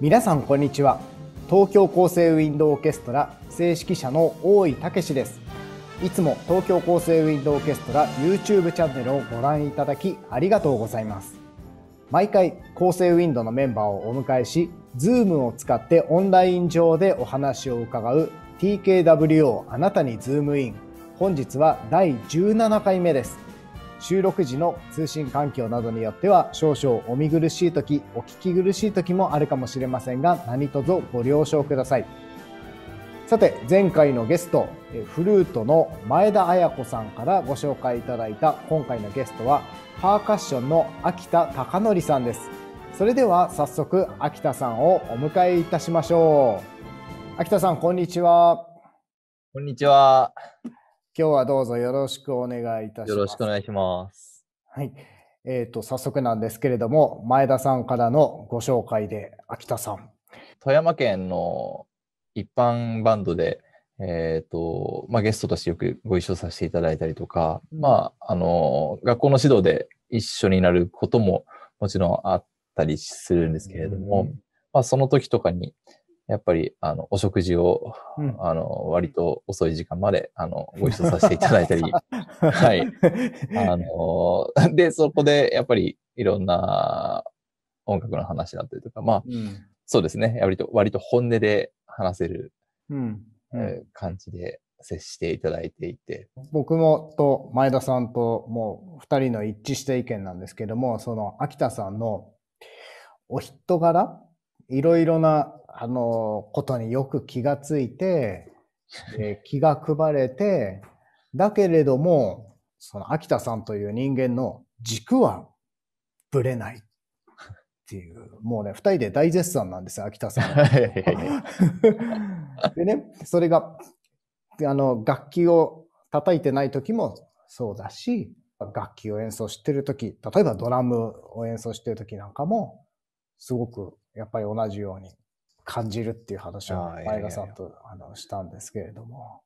皆さんこんにちは東京構成ウィンドウオーケストラ正指揮者の大井武ですいつも東京構成ウィンドウオーケストラ YouTube チャンネルをご覧いただきありがとうございます毎回構成ウィンドウのメンバーをお迎えし Zoom を使ってオンライン上でお話を伺う TKWO あなたにズームイン本日は第17回目です収録時の通信環境などによっては少々お見苦しい時、お聞き苦しい時もあるかもしれませんが、何卒ご了承ください。さて、前回のゲスト、フルートの前田彩子さんからご紹介いただいた今回のゲストは、パーカッションの秋田孝則さんです。それでは早速、秋田さんをお迎えいたしましょう。秋田さん、こんにちは。こんにちは。今日はどうぞよろしくお願いいたします。よろしくお願いします。はい。えっ、ー、と、早速なんですけれども、前田さんからのご紹介で、秋田さん。富山県の一般バンドで、えーとまあ、ゲストとしてよくご一緒させていただいたりとか、まあ、あの学校の指導で一緒になることももちろんあったりするんですけれども、うん、まあ、その時とかに、やっぱり、あの、お食事を、うん、あの、割と遅い時間まで、あの、ご一緒させていただいたり、はい。あの、で、そこで、やっぱり、いろんな音楽の話だったりとか、まあ、うん、そうですね。割と、割と本音で話せる、うんうん、え感じで接していただいていて。僕もと前田さんともう二人の一致した意見なんですけども、その秋田さんのお人柄いろいろなあのことによく気がついて、えー、気が配れて、だけれども、その秋田さんという人間の軸はぶれないっていう、もうね、二人で大絶賛なんですよ、秋田さん。でね、それが、あの、楽器を叩いてない時もそうだし、楽器を演奏してる時、例えばドラムを演奏してる時なんかも、すごくやっぱり同じように感じるっていう話を前田さんとあのしたんですけれども。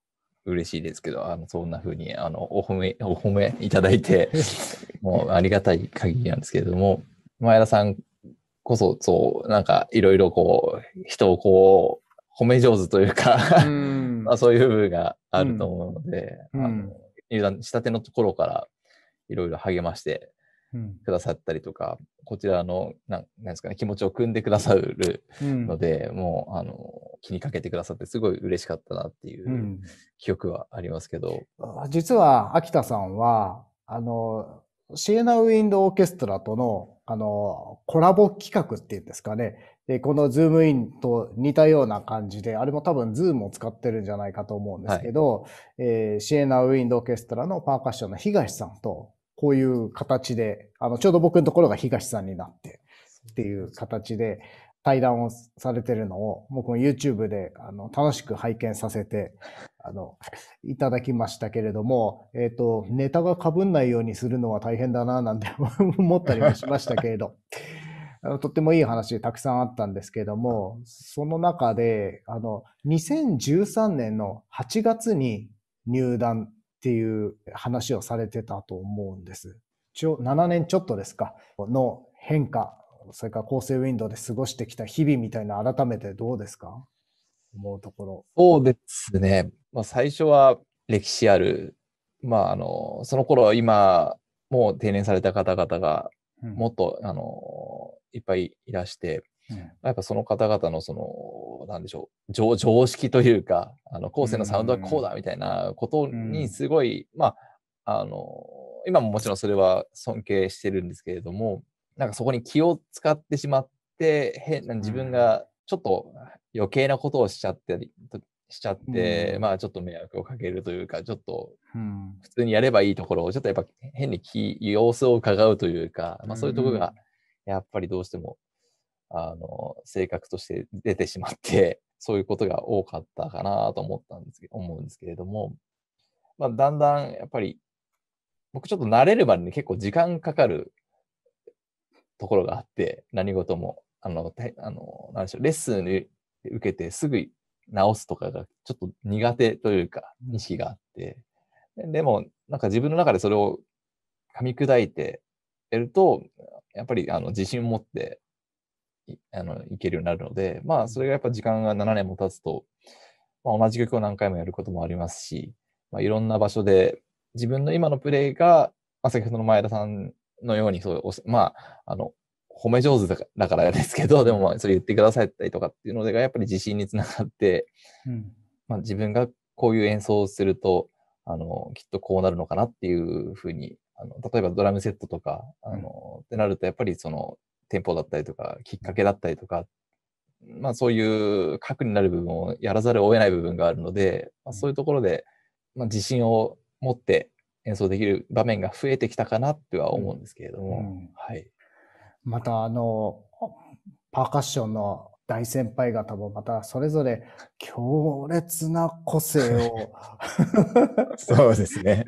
嬉しいですけど、あのそんなふうにあのお褒めお褒めいただいて、もうありがたい限りなんですけれども、前田さんこそ、そう、なんかいろいろこう、人をこう、褒め上手というか まあ、そういう部分があると思うので、うん、あの入団したてのところからいろいろ励ましてくださったりとか、うん、こちらのななんですか、ね、気持ちを汲んでくださるので、うん、もうあの気にかけてくださってすごい嬉しかったなっていう記憶はありますけど、うん、実は秋田さんはあのシエナウィンドオーケストラとのあのコラボ企画っていうんですかねで、このズームインと似たような感じで、あれも多分ズームを使ってるんじゃないかと思うんですけど、はい、えー、シエナ・ウィンド・オーケストラのパーカッションの東さんとこういう形で、あの、ちょうど僕のところが東さんになってっていう形で対談をされてるのを、僕も YouTube で、あの、楽しく拝見させて、あの、いただきましたけれども、えっ、ー、と、ネタが被んないようにするのは大変だな、なんて 思ったりもしましたけれど。あのとってもいい話たくさんあったんですけども、その中で、あの、2013年の8月に入団っていう話をされてたと思うんです。一応7年ちょっとですか、の変化、それから構成ウィンドウで過ごしてきた日々みたいな改めてどうですか思うところ。そうですね。まあ、最初は歴史ある、まあ、あの、その頃は今、もう定年された方々がもっと、うん、あの、いっぱいいらして、やっぱその方々のその、なんでしょう、常常識というか、あの、後世のサウンドはこうだみたいなことにすごい、まあ、あの、今ももちろんそれは尊敬してるんですけれども、なんかそこに気を使ってしまって、変な自分がちょっと余計なことをしちゃってしちゃって、まあちょっと迷惑をかけるというか、ちょっと普通にやればいいところを、ちょっとやっぱ変に気様子を伺うというか、まあそういうところがやっぱりどうしてもあの、性格として出てしまって、そういうことが多かったかなと思ったんですけど、思うんですけれども、まあ、だんだんやっぱり、僕ちょっと慣れるまでに結構時間かかるところがあって、何事も、あの、あの何でしょう、レッスン受けてすぐ直すとかがちょっと苦手というか、意識があって、でも、なんか自分の中でそれを噛み砕いてやると、やっぱりあの自信を持ってあのいけるようになるので、まあ、それがやっぱ時間が7年も経つと、まあ、同じ曲を何回もやることもありますし、まあ、いろんな場所で自分の今のプレーが、まあ、先ほどの前田さんのようにそうまあ、あの褒め上手だからですけどでもまあそれ言ってくださったりとかっていうのがやっぱり自信につながって、うん、まあ、自分がこういう演奏をするとあのきっとこうなるのかなっていうふうにあの例えばドラムセットとかあの、うん、ってなるとやっぱりその店舗だったりとか、きっかけだったりとか、まあ、そういう核になる部分をやらざるを得ない部分があるので、まあ、そういうところで、まあ、自信を持って演奏できる場面が増えてきたかなとは思うんですけれども、うんはい、またあのパーカッションの大先輩方もまたそれぞれ強烈な個性を そうですね。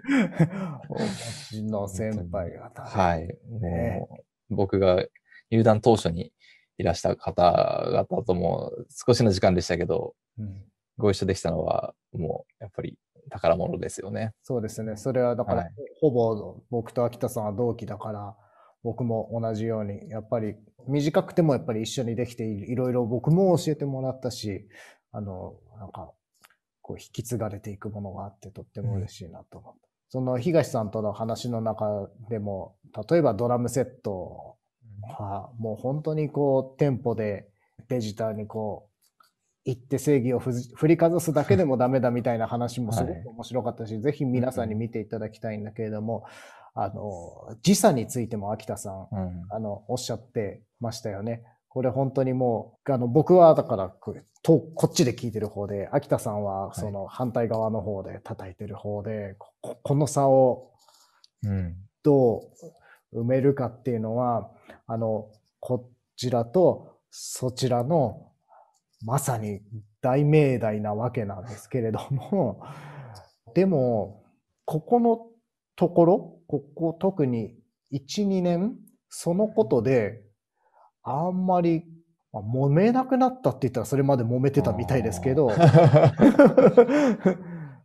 お持ちの先輩方、はい。もう僕が入団当初にいらした方々とも少しの時間でしたけど、うん、ご一緒できたのはもうやっぱり宝物ですよね。そうですね。それはだから、はい、ほぼ僕と秋田さんは同期だから、僕も同じように、やっぱり短くてもやっぱり一緒にできていろいろ僕も教えてもらったし、あの、なんか、こう引き継がれていくものがあってとっても嬉しいなと思った。うん、その東さんとの話の中でも、例えばドラムセットはあ、もう本当にこう、店舗でデジタルにこう、行って正義を振りかざすだけでもダメだみたいな話もすごく面白かったし、はい、ぜひ皆さんに見ていただきたいんだけれども、あの、時差についても秋田さん、うん、あの、おっしゃってましたよね。これ本当にもう、あの、僕はだからと、こっちで聞いてる方で、秋田さんはその反対側の方で叩いてる方で、はい、ここの差をどう、うん埋めるかっていうのは、あの、こちらとそちらのまさに大命題なわけなんですけれども、でも、ここのところ、ここ特に1、2年、そのことで、あんまり揉めなくなったって言ったらそれまで揉めてたみたいですけど、あ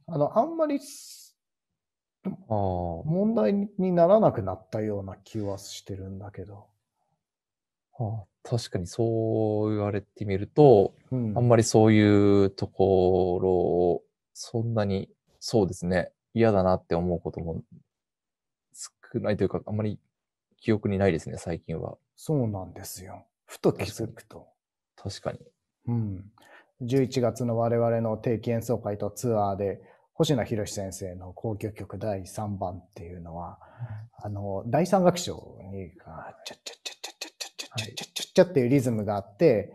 の、あんまり問題にならなくなったような気はしてるんだけど。あ確かにそう言われてみると、うん、あんまりそういうところを、そんなに、そうですね、嫌だなって思うことも少ないというか、あんまり記憶にないですね、最近は。そうなんですよ。ふと気づくと。確かに。かにうん。11月の我々の定期演奏会とツアーで、星名博先生の交響曲第3番っていうのは、あの、第3楽章に、チャャチャッチャッチャチャチャチャチャチャっていうリズムがあって、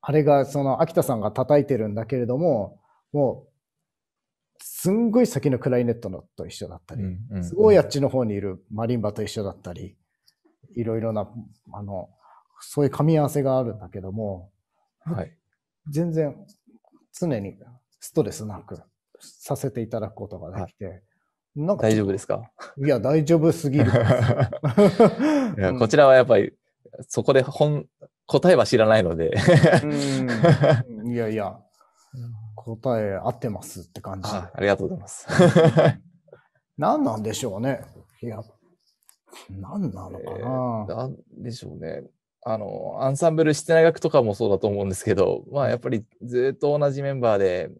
あれがその秋田さんが叩いてるんだけれども、もう、すんごい先のクライネットのと一緒だったり、すごいあっちの方にいるマリンバと一緒だったり、いろいろな、あの、そういう噛み合わせがあるんだけども、はい、全然常にストレスなくさせていただくことができて、はいなんか大丈夫ですかいや、大丈夫すぎる こちらはやっぱり、そこで本、答えは知らないのでいやいや、答え合ってますって感じ。ありがとうございます。何なんでしょうね。いや、何なのかな。えー、なんでしょうね。あの、アンサンブル室内学とかもそうだと思うんですけど、まあやっぱりずっと同じメンバーで、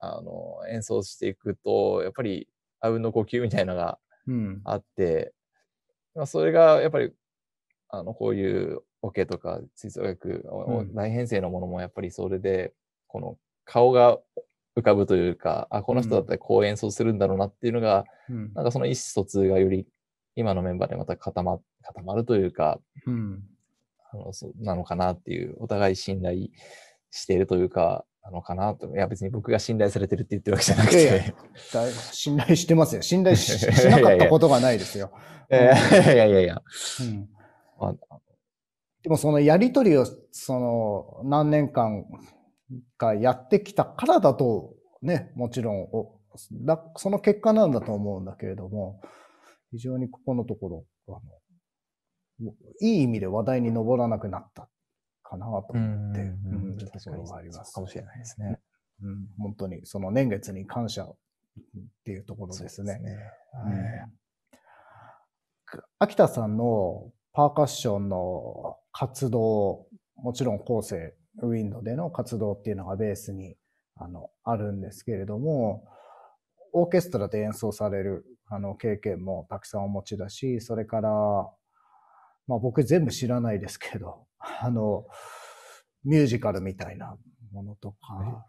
あの演奏していくとやっぱりあうんの呼吸みたいなのがあって、ま、うん、それがやっぱりあのこういうオケとか吹奏楽、大編成のものもやっぱりそれでこの顔が浮かぶというかあこの人だったらこう演奏するんだろうなっていうのが、うん、なんかその意思疎通がより今のメンバーでまた固ま固まるというか、うん、あのそなのかなっていうお互い信頼しているというかなのかなと。いや、別に僕が信頼されてるって言ってるわけじゃなくて。いやいや信頼してますよ。信頼ししなかったことがないですよ。いやいやいやでもそのやりとりを、その何年間かやってきたからだと、ね、もちろんだ、その結果なんだと思うんだけれども、非常にここのところ、あのいい意味で話題に上らなくなったかなと思って、うん確かにありますかもしれないですね。うん、本当にその年月に感謝っていうところですね。秋田さんのパーカッションの活動、もちろん後世、ウィンドでの活動っていうのがベースにあのあるんですけれども、オーケストラで演奏されるあの経験もたくさんお持ちだし、それから、まあ僕全部知らないですけど、あの、ミュージカルみたいなものとか、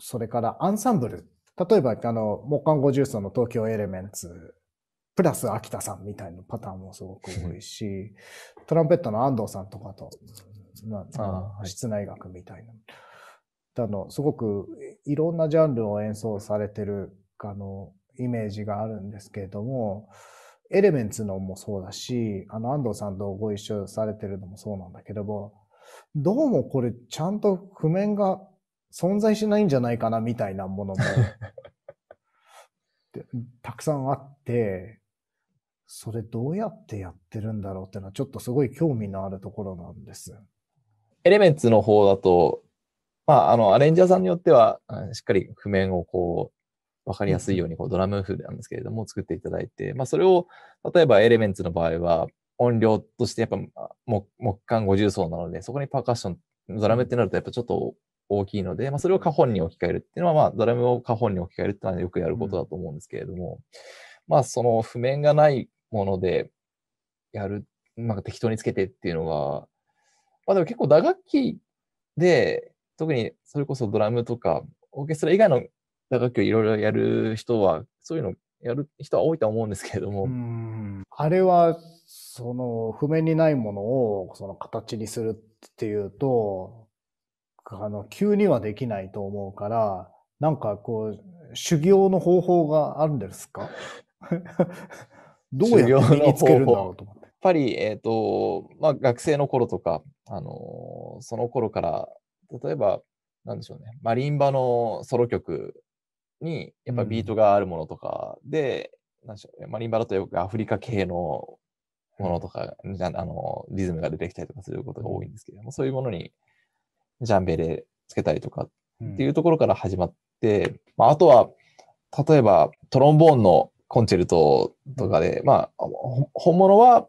それからアンサンブル。例えば、あの、木管五重奏の東京エレメンツ、プラス秋田さんみたいなパターンもすごく多いし、トランペットの安藤さんとかと、あ、室内楽みたいな。あの、すごくいろんなジャンルを演奏されてる、あの、イメージがあるんですけれども、エレメンツのもそうだし、あの、安藤さんとご一緒されてるのもそうなんだけども、どうもこれちゃんと譜面が存在しないんじゃないかなみたいなものも たくさんあって、それどうやってやってるんだろうっていうのはちょっとすごい興味のあるところなんです。エレメンツの方だと、まあ、あの、アレンジャーさんによっては、しっかり譜面をこう、分かりやすいようにこうドラム風なんですけれども作っていただいて、まあ、それを例えばエレメンツの場合は音量としてやっぱ木管50層なのでそこにパーカッションドラムってなるとやっぱちょっと大きいので、まあ、それを花本に置き換えるっていうのは、まあ、ドラムを花本に置き換えるっていうのはよくやることだと思うんですけれども、うん、まあその譜面がないものでやる、なんか適当につけてっていうのは、まあでも結構打楽器で、特にそれこそドラムとかオーケストラ以外の打楽器をいろいろやる人は、そういうのやる人は多いと思うんですけれども。あれは、その、譜面にないものを、その形にするっていうと、あの、急にはできないと思うから、なんかこう、修行の方法があるんですか どうやって身につけるんだろうと思って。やっぱり、えっ、ー、と、まあ、学生の頃とか、あのその頃から、例えば、なんでしょうね、マリンバのソロ曲に、やっぱりビートがあるものとかで、うん、でしょう、マリンバだとよくアフリカ系のものとか、あの、リズムが出てきたりとかすることが多いんですけれども、そういうものにジャンベでつけたりとかっていうところから始まって、まあ、あとは、例えばトロンボーンのコンチェルトとかで、うん、まあ、本物は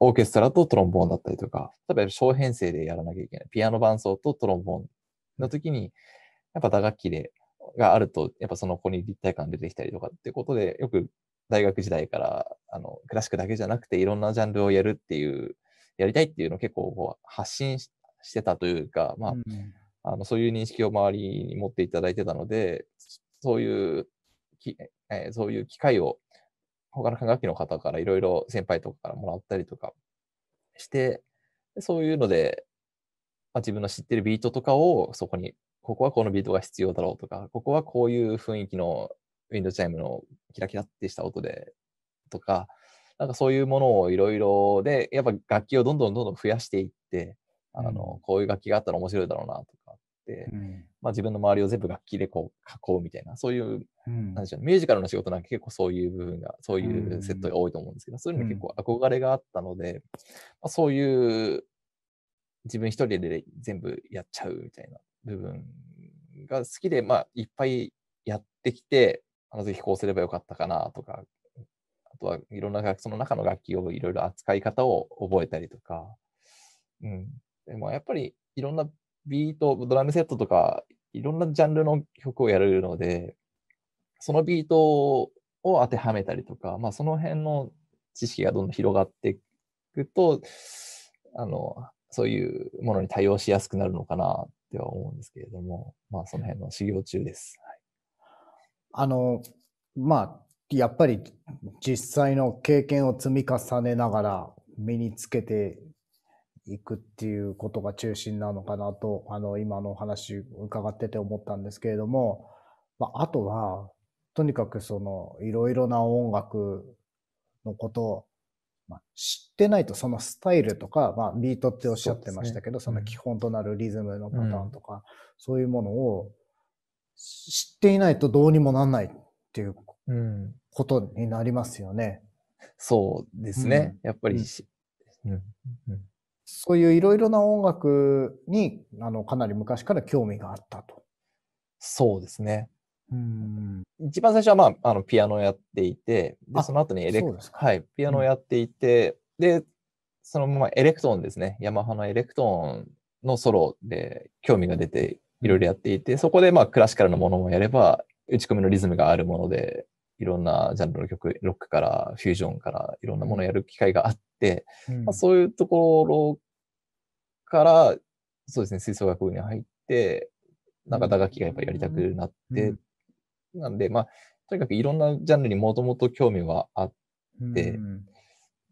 オーケストラとトロンボーンだったりとか、例えば小編成でやらなきゃいけない、ピアノ伴奏とトロンボーンの時に、やっぱ打楽器でがあると、やっぱその子に立体感出てきたりとかってことで、よく大学時代から、あの、クラシックだけじゃなくて、いろんなジャンルをやるっていう、やりたいっていうのを結構こう発信してたというか、まあ、うん、あのそういう認識を周りに持っていただいてたので、そういうき、えー、そういう機会を他の科学機の方からいろいろ先輩とかからもらったりとかして、そういうので、まあ、自分の知ってるビートとかをそこにここはこのビートが必要だろうとか、ここはこういう雰囲気のウィンドチャイムのキラキラってした音でとか、なんかそういうものをいろいろで、やっぱ楽器をどんどんどんどん増やしていって、あの、こういう楽器があったら面白いだろうなとかって、うん、まあ自分の周りを全部楽器でこう囲うみたいな、そういう、うん、なんでしょう、ね、ミュージカルの仕事なんか結構そういう部分が、そういうセットが多いと思うんですけど、そういうの結構憧れがあったので、まあ、そういう自分一人で全部やっちゃうみたいな部分が好きで、まあ、いっぱいやってきて、あのひこうすればよかったかなとか、あとはいろんなその中の楽器をいろいろ扱い方を覚えたりとか、うん、でもやっぱりいろんなビート、ドラムセットとか、いろんなジャンルの曲をやれるので、そのビートを当てはめたりとか、まあ、その辺の知識がどんどん広がっていくと、あの、そういうものに対応しやすくなるのかなっては思うんですけれども、まあ、その辺の修行中です。はい、あの、まあ、やっぱり実際の経験を積み重ねながら身につけていくっていうことが中心なのかなと、あの、今のお話伺ってて思ったんですけれども、まあ、あとは、とにかくその、いろいろな音楽のことまあ、知ってないとそのスタイルとか、まあ、ビートっておっしゃってましたけど、そ、ね,、の基本となるリズムのパターンとか、うん、そういうものを知っていないとどうにもなんないっていうことになりますよね。うん、そうですね。うん、やっぱり、そういういろいろな音楽にあのかなり昔から興味があったと。そうですね。うん一番最初は、まあ、あのピアノをやっていて、でその後にエレクはい、ピアノをやっていて、うん、で、そのままエレクトーンですね、ヤマハのエレクトーンのソロで興味が出て、いろいろやっていて、そこでまあクラシカルのものもやれば、打ち込みのリズムがあるもので、いろんなジャンルの曲、ロックからフュージョンからいろんなものをやる機会があって、うん、まあ、そういうところから、そうですね、吹奏楽部に入って、なんか打楽器がやっぱりやりたくなってなんで、まあ、とにかくいろんなジャンルにもともと興味はあって、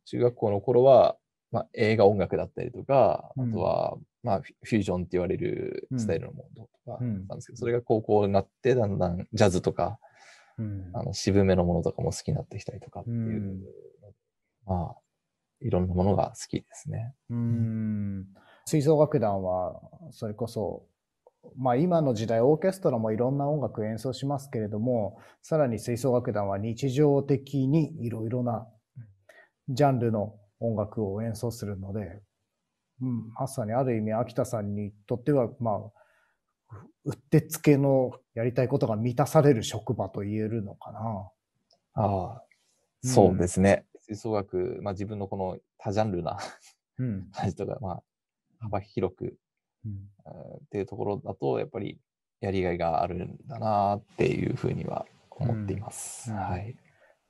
中学校の頃は、まあ、映画音楽だったりとか、あとは、まあ、フュージョンって言われるスタイルのものとかなんですけど、それが高校になってだんだんジャズとか、あの渋めのものとかも好きになってきたりとかっていう、まあ、いろんなものが好きですね。うん吹奏楽団はそれこそまあ、今の時代オーケストラもいろんな音楽演奏しますけれどもさらに吹奏楽団は日常的にいろいろなジャンルの音楽を演奏するので、うん、まさにある意味秋田さんにとっては、まあ、うってつけのやりたいことが満たされる職場と言えるのかな。ああ、そうですね。吹奏楽、まあ、自分のこの多ジャンルなうん、感じとか、まあ、幅広くうん、っていうところだとやっぱりやりがいがあるんだなっていうふうには思っています。うん、はい、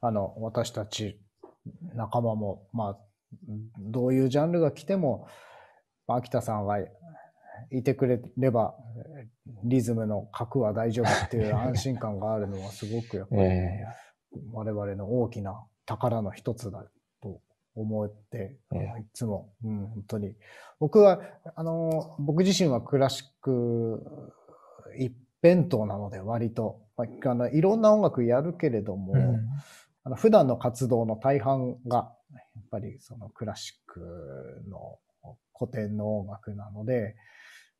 あの私たち仲間も、まあ、どういうジャンルが来ても秋田さんがいてくれればリズムの核は大丈夫っていう安心感があるのはすごくやっぱり 我々の大きな宝の一つだ思って、いつも、うん、本当に。僕は、あの、僕自身はクラシック一辺倒なので、割と、まあ、あの、いろんな音楽やるけれども、うん、あの普段の活動の大半が、やっぱりそのクラシックの古典の音楽なので、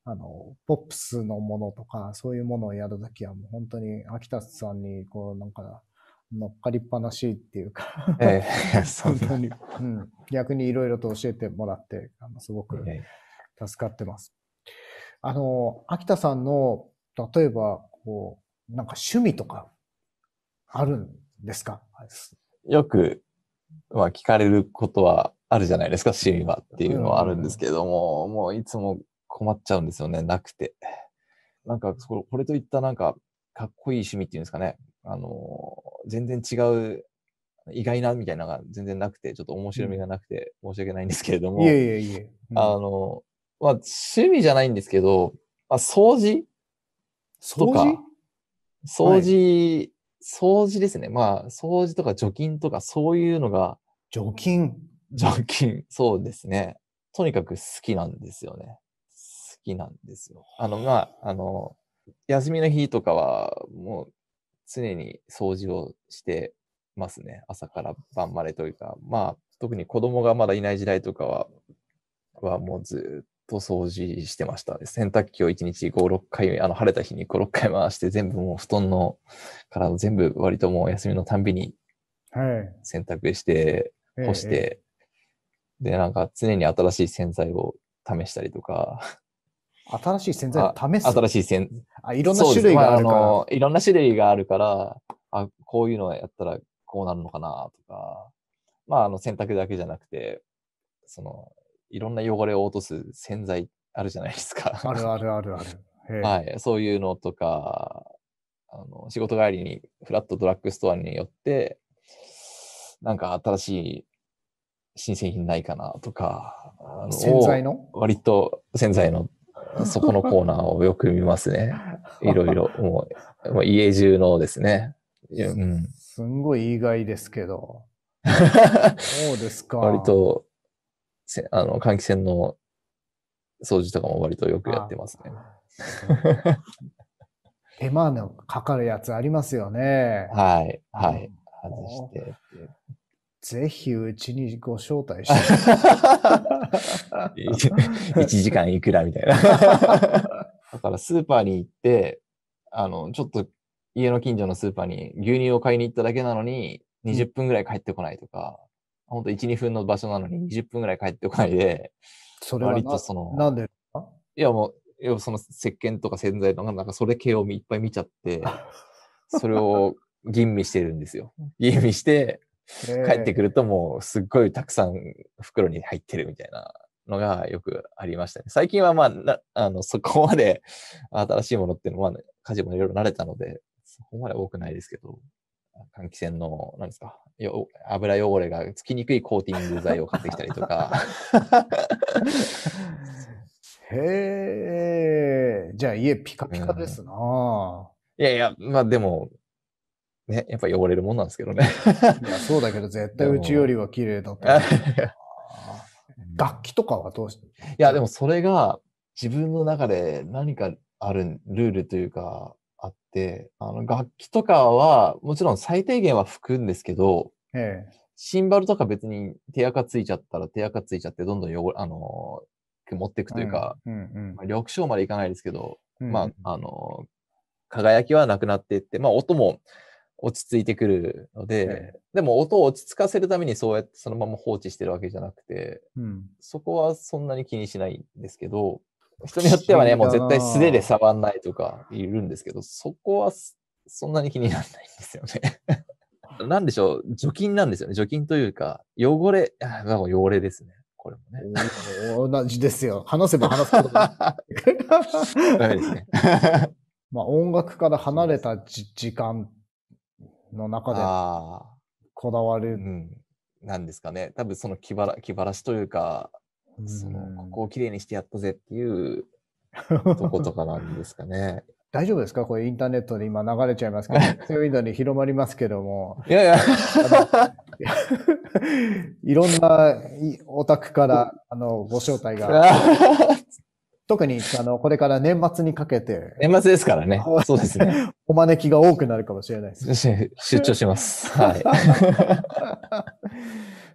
あの、ポップスのものとか、そういうものをやるときはもう本当に秋田さんに、こう、なんか、乗っかりっぱなしっていうかええ、本当に、うん、逆にいろいろと教えてもらって、あのすごく助かってます。あの、秋田さんの、例えば、こう、なんか趣味とか、あるんですかよく、まあ、聞かれることはあるじゃないですか、趣味はっていうのはあるんですけれども、うん、もういつも困っちゃうんですよね、なくて。なんかこれといったなんか、かっこいい趣味っていうんですかね、あの、全然違う、意外なみたいなのが全然なくて、ちょっと面白みがなくて申し訳ないんですけれども、いえいえいえ。あの、まあ、趣味じゃないんですけど、まあ、掃除とか、掃除、掃除,、ですね。まあ、掃除とか除菌とか、そういうのが、除菌。除菌、そうですね。とにかく好きなんですよね。好きなんですよ。あの、まあ、あの、休みの日とかは、もう、常に掃除をしてますね。朝から晩までというか、まあ、特に子供がまだいない時代とかは、はもうずっと掃除してました。洗濯機を1日5、6回、あの、晴れた日に5、6回回して、全部もう布団の、から全部割ともう休みのたんびに、洗濯して、干して、で、なんか常に新しい洗剤を試したりとか、新しい洗剤を試す新しい洗剤。あ、いろんな種類があるから、まあ、あの。いろんな種類があるから、あ、こういうのやったらこうなるのかなとか、まあ、あの、洗濯だけじゃなくて、その、いろんな汚れを落とす洗剤あるじゃないですか。あるあるあるある。はい、そういうのとか、あの仕事帰りにフラットドラッグストアによって、なんか新しい新製品ないかなとか、洗剤の割と洗剤のそこのコーナーをよく見ますね。いろいろ、もう、もう家中のですね。うん、すんごい意外ですけど。そうですか。割と、あの、換気扇の掃除とかも割とよくやってますね。手間のかかるやつありますよね。はい、はい。外して。ぜひうちにご招待して1時間いくらみたいな。だからスーパーに行って、あの、ちょっと家の近所のスーパーに牛乳を買いに行っただけなのに、20分ぐらい帰ってこないとか、うん、本当1、2分の場所なのに20分ぐらい帰ってこないで、それは割とその、なんでいやもう、要はその石鹸とか洗剤とか、なんかそれ系をいっぱい見ちゃって、それを吟味してるんですよ。吟味して、帰ってくるともうすっごいたくさん袋に入ってるみたいなのがよくありましたね。最近はまあ、あの そこまで新しいものっていうのは、ね、家事もいろいろ慣れたので、そこまで多くないですけど、換気扇の、なんですか、油汚れがつきにくいコーティング剤を買ってきたりとか。へえ、じゃあ家ピカピカですな、うん、いやいや、まあでも、ね、やっぱ汚れるもんなんですけどね。いや、そうだけど絶対うちよりは綺麗だった。楽器とかはどうしていや、でもそれが自分の中で何かあるルールというか、あって、あの楽器とかはもちろん最低限は吹くんですけど、ええ、シンバルとか別に手垢ついちゃったら手垢ついちゃってどんどん汚あの持っていくというか、まあ、緑章までいかないですけど、うんうん、まああの輝きはなくなっていって、まあ、音も落ち着いてくるので、はい、でも音を落ち着かせるためにそうやってそのまま放置してるわけじゃなくて、うん、そこはそんなに気にしないんですけど、人によってはね、もう絶対素手で触んないとかいるんですけど、そこはそんなに気にならないんですよね。なんでしょう、除菌なんですよね。除菌というか、汚れ、あ汚れですね。これもね。同じですよ。話せば話すこと ダメですね。まあ音楽から離れた時間の中でこだわる。うん、なんですかね。多分その気晴ら気晴らしというか、そのここをきれいにしてやったぜっていう とことかなんですかね。大丈夫ですかこれインターネットで今流れちゃいますけど、そういうのに広まりますけども。いやいや。いろんなオタクからあのご招待が。特に、あの、これから年末にかけて。年末ですからね。そうですね。お招きが多くなるかもしれないですね。出張します。はい。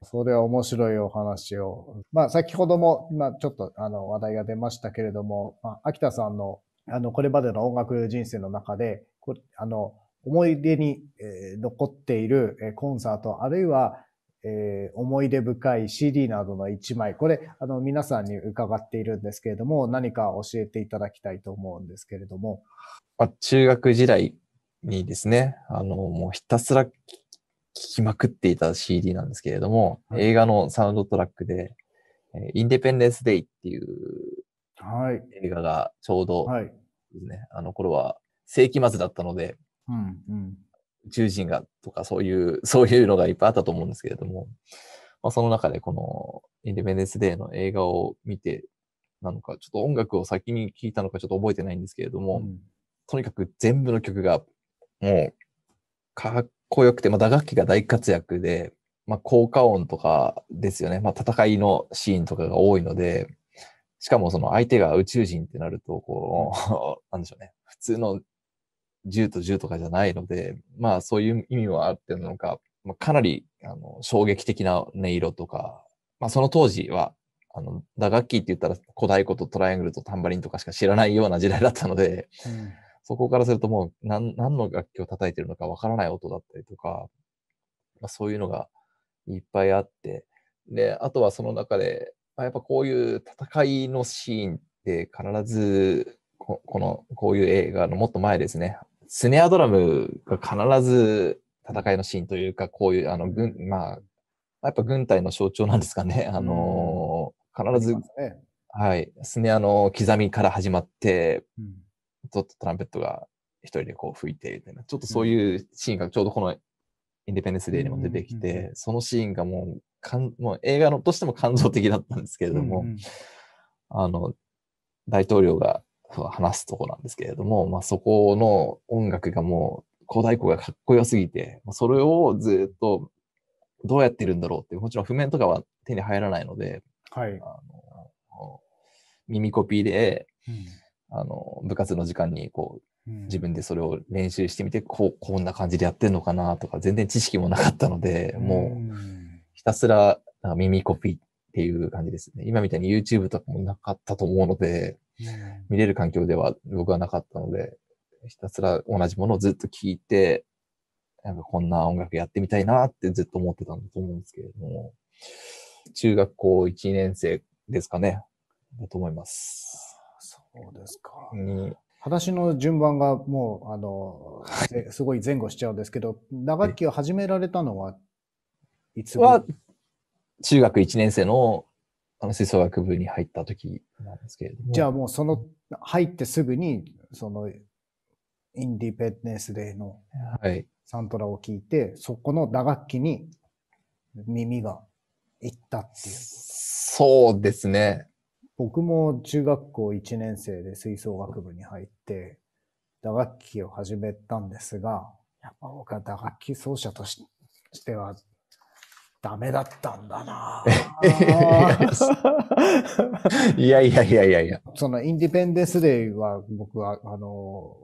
それは面白いお話を。まあ、先ほども、まあ、ちょっと、あの、話題が出ましたけれども、まあ、秋田さんの、あの、これまでの音楽人生の中で、こあの、思い出に、えー、残っている、えコンサート、あるいは、えー、思い出深い CD などの1枚、これ、あの、皆さんに伺っているんですけれども、何か教えていただきたいと思うんですけれども。あ中学時代にですね、あの、もうひたすら聴きまくっていた CD なんですけれども、映画のサウンドトラックで、えインデペンデンス・デイっていう映画がちょうど、ですね、あの頃は世紀末だったので、うんうん、宇宙人がとかそういう、そういうのがいっぱいあったと思うんですけれども、まあ、その中でこのインディペンデンスデーの映画を見てなのか、ちょっと音楽を先に聴いたのかちょっと覚えてないんですけれども、うん、とにかく全部の曲がもうかっこよくて、まあ、打楽器が大活躍で、まあ、効果音とかですよね、まあ、戦いのシーンとかが多いので、しかもその相手が宇宙人ってなると、こう、なんでしょうね。普通の10と10とかじゃないので、まあそういう意味はあってなのか、まあ、かなりあの衝撃的な音色とか、まあその当時は、あの、打楽器って言ったら古太鼓とトライアングルとタンバリンとかしか知らないような時代だったので、うん、そこからするともう何何の楽器を叩いてるのかわからない音だったりとか、まあ、そういうのがいっぱいあって、で、あとはその中で、あ、やっぱこういう戦いのシーンって必ずこ、この、こういう映画のもっと前ですね。スネアドラムが必ず戦いのシーンというか、こういう、あの、軍、まあ、やっぱ軍隊の象徴なんですかね。あの必ず、ね、はい、スネアの刻みから始まって、ちょっとトランペットが一人でこう吹いて、みたいな、ちょっとそういうシーンがちょうどこのインデペンデンスデーにも出てきて、そのシーンがもう、かんもう映画のとしても感情的だったんですけれども、うんうん、あの、大統領が話すとこなんですけれども、まあ、そこの音楽がもう、古代鼓がかっこよすぎて、それをずっとどうやってるんだろうって、もちろん譜面とかは手に入らないので、はい、あの耳コピーで、うん、あの部活の時間にこう、自分でそれを練習してみてこうこんな感じでやってるのかなとか全然知識もなかったので、もうひたすら耳コピーっていう感じですね今みたいに YouTube とかもなかったと思うので、見れる環境では僕はなかったので、ひたすら同じものをずっと聴いて、なんかこんな音楽やってみたいなってずっと思ってたんだと思うんですけれども、中学校1年生ですかね、だと思います。そうですか。に話の順番がもう、あの、すごい前後しちゃうんですけど、打楽器を始められたのはいつは中学1年生のあの吹奏楽部に入った時なんですけれども。じゃあもうその、入ってすぐに、その、インディペンデンスデーのサントラを聞いて、はい、そこの打楽器に耳がいったっていう。そうですね。僕も中学校1年生で吹奏楽部に入って、打楽器を始めたんですが、やっぱ僕は打楽器奏者としてはダメだったんだな いやいやいやいやいや。そのインディペンデンスデーは僕は、あの、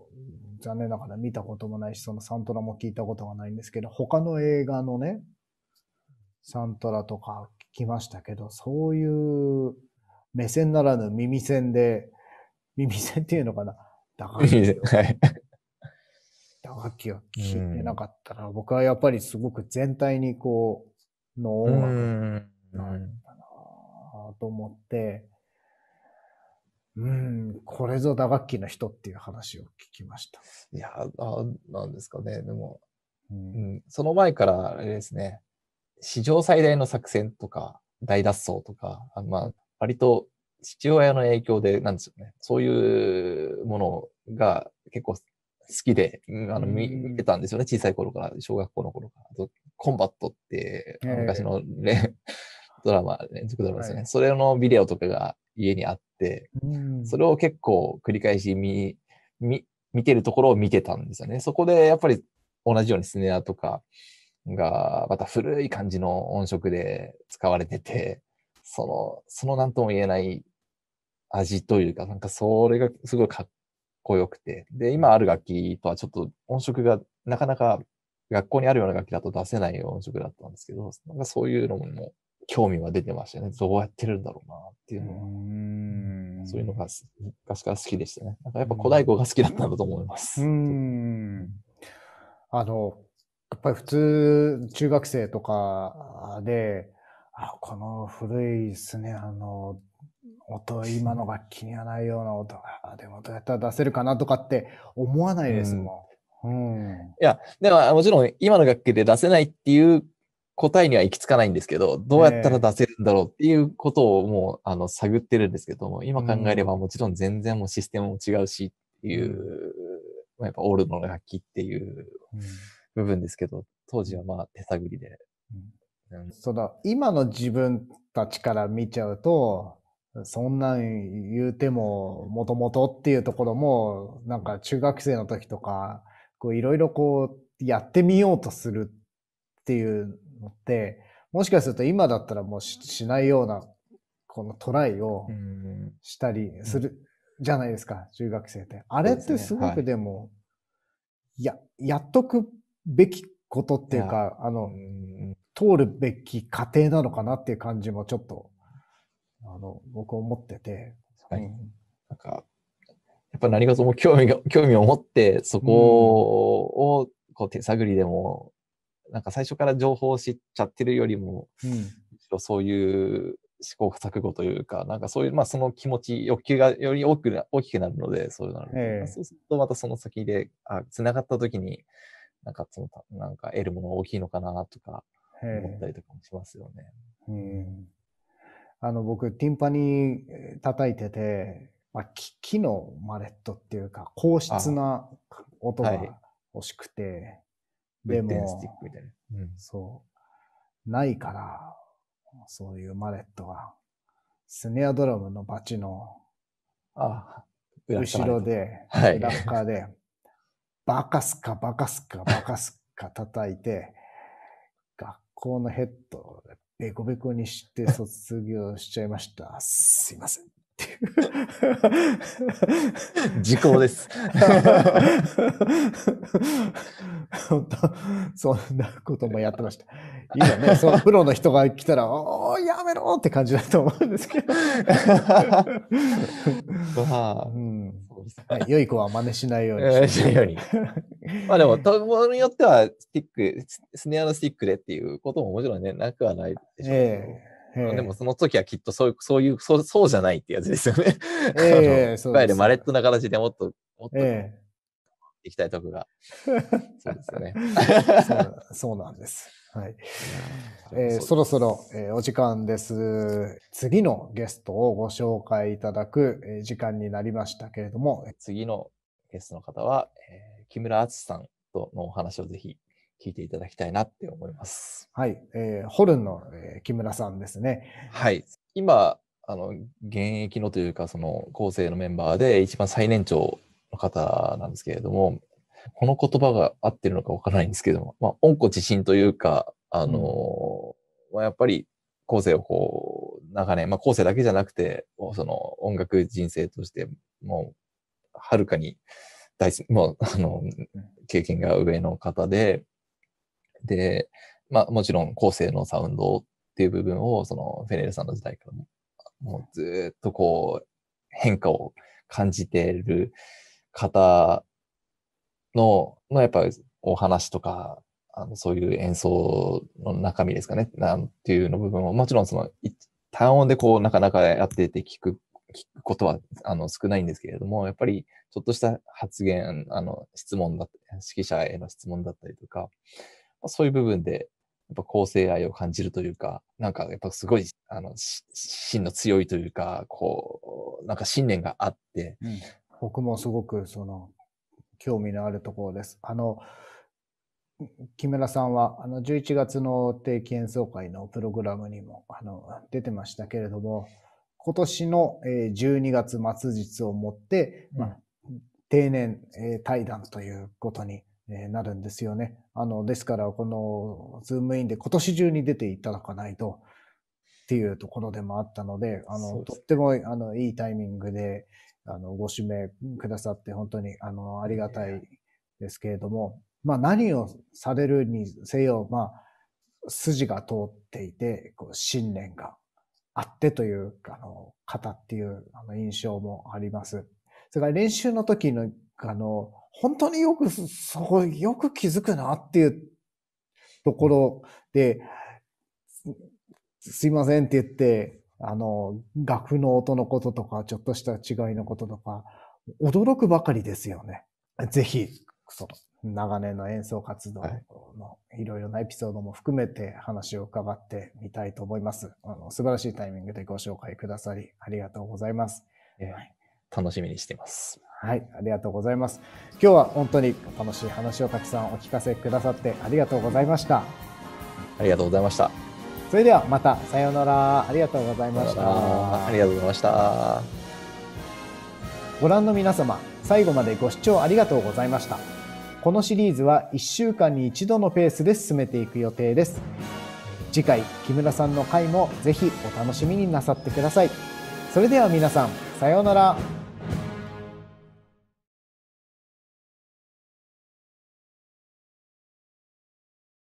残念ながら見たこともないし、そのサントラも聞いたことがないんですけど、他の映画のね、サントラとか聞きましたけど、そういう目線ならぬ耳線で、耳線っていうのかな打楽器は打楽器を聞 いてなかったら、うん、僕はやっぱりすごく全体にこう、の音楽なんだなと思って、うん、これぞ打楽器の人っていう話を聞きました。いや、あなんですかね、でも、うん、うん、その前からあれですね、史上最大の作戦とか、大脱走とか、あまあ、割と父親の影響で、なんでしょうね、そういうものが結構好きで、あの見てたんですよね、小さい頃から、小学校の頃から。あと、コンバットって、昔のね、ドラマ、連続ドラマですね、はい、それのビデオとかが家にあって、それを結構繰り返し見、見、見てるところを見てたんですよね。そこでやっぱり同じようにスネアとかが、また古い感じの音色で使われてて、その、その何とも言えない味というか、なんかそれがすごいかっこう良くて。で、今ある楽器とはちょっと音色がなかなか学校にあるような楽器だと出せない音色だったんですけど、なんかそういうのも興味は出てましたね。どうやってるんだろうなっていうのは。うんそういうのが昔から好きでしたね。なんかやっぱ古代語が好きだったんだと思います。うんあの、やっぱり普通、中学生とかで、あ、この古いですね、あの音、今の楽器にはないような音が、でもどうやったら出せるかなとかって思わないですもん。うん、うん、いや、でももちろん今の楽器で出せないっていう答えには行き着かないんですけど、どうやったら出せるんだろうっていうことをもうあの探ってるんですけども、今考えればもちろん全然もうシステムも違うしっていう、うん、やっぱオールドの楽器っていう部分ですけど、当時はまあ手探りで。うん、うん、その今の自分たちから見ちゃうと、そんなん言うても、もともとっていうところも、なんか中学生の時とか、こういろいろこうやってみようとするっていうのって、もしかすると今だったらもうしないような、このトライをしたりするじゃないですか、中学生って。あれってすごくでも、や、やっとくべきことっていうか、あの、通るべき過程なのかなっていう感じもちょっとあの、僕思ってて。なんか、やっぱ何事も興味が、興味を持って、そこを、こう手探りでも、なんか最初から情報を知っちゃってるよりも、うん、そういう試行錯誤というか、なんかそういう、まあその気持ち、欲求がより大きく大きくなるので、そうなる、えー、そうするとまたその先で、あ、繋がった時に、なんかその、なんか得るものが大きいのかなとか、思ったりとかもしますよね。えー、うんあの、僕、ティンパニー叩いてて、まあ、木のマレットっていうか、硬質な音が欲しくて、はい、でも、スティックうん、そう、ないから、そういうマレットが、スネアドラムのバチの、あ後ろで、はい、ラッカーで、バカすかバカすかバカすか叩いて、学校のヘッドでえコごコにして卒業しちゃいました。すいません。時効です。本当、そんなこともやってました。いいよね。そのプロの人が来たら、おー、やめろって感じだと思うんですけど。まあ、うん。良い子は真似しないように。しないように。まあでも、ともによっては、スティック、スネアのスティックでっていうことももちろんね、なくはないでしょうえーでもその時はきっとそういう、そういう、そうそうじゃないってやつですよね。ええ そうです。マレットな形でもっと、もっと、えいきたいとこが。そうですよねそ。そうなんです。はい。えー、そろそろ、えー、お時間です。次のゲストをご紹介いただく、えー、時間になりましたけれども。次のゲストの方は、えー、木村敦さんとのお話をぜひ聞いていただきたいなって思います。はい。えー、ホルンの、えー、木村さんですね。はい。今、あの、現役のというか、その、後世のメンバーで一番最年長の方なんですけれども、この言葉が合ってるのかわからないんですけども、まあ、温故自新というか、あの、うまあ、やっぱり、後世をこう、長年、まあ、後世だけじゃなくて、その、音楽人生として、もう、はるかに大、もう、あの、経験が上の方で、で、まあ、もちろん後世のサウンドっていう部分を、そのフェネルさんの時代からも、もうずっとこう、変化を感じている方の、のやっぱりお話とか、あのそういう演奏の中身ですかね、なんていうの部分を、もちろんその単音でこうなかなかやってて聞く、聞くことはあの少ないんですけれども、やっぱりちょっとした発言、あの質問だったり、指揮者への質問だったりとか、そういう部分で、やっぱ構成愛を感じるというか、なんかやっぱすごい、あの、芯の強いというか、こう、なんか信念があって。うん、僕もすごく、その、興味のあるところです。あの、木村さんは、あの、11月の定期演奏会のプログラムにも、あの、出てましたけれども、今年の12月末日をもって、まあ、定年対談ということにえなるんですよね。あの、ですから、この、ズームインで今年中に出ていただかないと、っていうところでもあったので、あの、とっても、あの、いいタイミングで、あの、ご指名くださって、本当に、あの、ありがたいですけれども、まあ、何をされるにせよ、まあ、筋が通っていて、こう、信念があってという、あの、方っていう、あの、印象もあります。それから練習の時の、あの、本当によく、すごい、よく気づくなっていうところで、すいませんって言って、あの、楽の音のこととか、ちょっとした違いのこととか、驚くばかりですよね。ぜひ、その、長年の演奏活動のいろいろなエピソードも含めて話を伺ってみたいと思います。あの、素晴らしいタイミングでご紹介くださり、ありがとうございます。はい楽しみにしてます。はい、ありがとうございます。今日は本当に楽しい話をたくさんお聞かせくださってありがとうございました。ありがとうございました。それではまたさようなら。ありがとうございました。ありがとうございました。ご覧の皆様、最後までご視聴ありがとうございました。このシリーズは1週間に1度のペースで進めていく予定です。次回、木村さんの回もぜひお楽しみになさってください。それでは皆さん、さようなら。